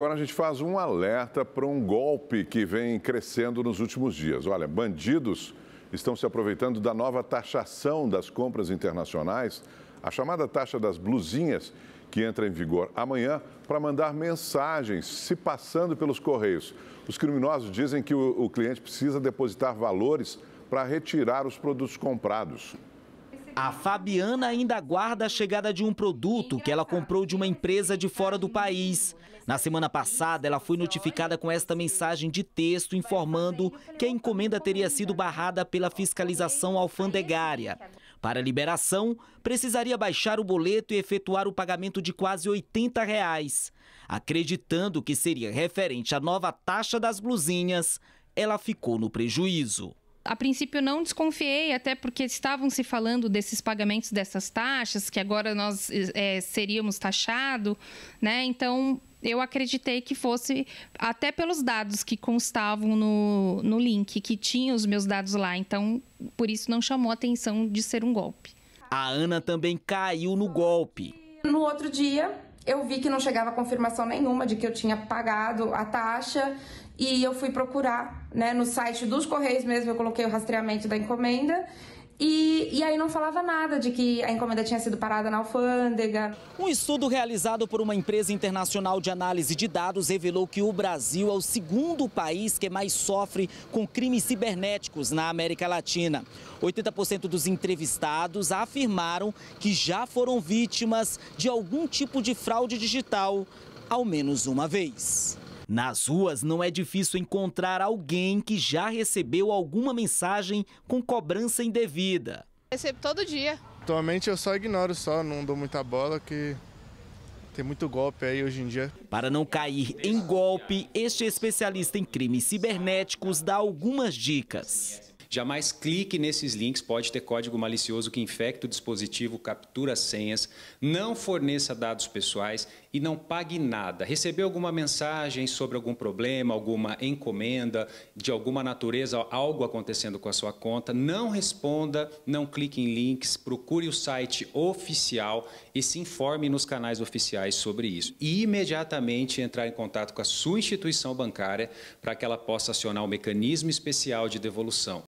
Agora a gente faz um alerta para um golpe que vem crescendo nos últimos dias. Olha, bandidos estão se aproveitando da nova taxação das compras internacionais, a chamada taxa das blusinhas, que entra em vigor amanhã, para mandar mensagens se passando pelos correios. Os criminosos dizem que o, o cliente precisa depositar valores para retirar os produtos comprados. A Fabiana ainda aguarda a chegada de um produto que ela comprou de uma empresa de fora do país. Na semana passada, ela foi notificada com esta mensagem de texto informando que a encomenda teria sido barrada pela fiscalização alfandegária. Para liberação, precisaria baixar o boleto e efetuar o pagamento de quase 80 reais. Acreditando que seria referente à nova taxa das blusinhas, ela ficou no prejuízo a princípio não desconfiei, até porque estavam se falando desses pagamentos dessas taxas, que agora nós é, seríamos taxado, né? Então eu acreditei que fosse, até pelos dados que constavam no, no link, que tinha os meus dados lá. Então, por isso não chamou a atenção de ser um golpe. A Ana também caiu no golpe. No outro dia, eu vi que não chegava confirmação nenhuma de que eu tinha pagado a taxa e eu fui procurar, né, no site dos Correios mesmo, eu coloquei o rastreamento da encomenda e, e, aí não falava nada de que a encomenda tinha sido parada na alfândega. Um estudo realizado por uma empresa internacional de análise de dados revelou que o Brasil é o segundo país que mais sofre com crimes cibernéticos na América Latina. 80% dos entrevistados afirmaram que já foram vítimas de algum tipo de fraude digital, ao menos uma vez. Nas ruas não é difícil encontrar alguém que já recebeu alguma mensagem com cobrança indevida. Recebo todo dia. Atualmente eu só ignoro só, não dou muita bola que tem muito golpe aí hoje em dia. Para não cair em golpe, este especialista em crimes cibernéticos dá algumas dicas. Jamais clique nesses links, pode ter código malicioso que infecta o dispositivo, captura senhas, não forneça dados pessoais e não pague nada. Recebeu alguma mensagem sobre algum problema, alguma encomenda de alguma natureza, algo acontecendo com a sua conta, não responda, não clique em links, procure o site oficial e se informe nos canais oficiais sobre isso. E imediatamente entrar em contato com a sua instituição bancária para que ela possa acionar o mecanismo especial de devolução.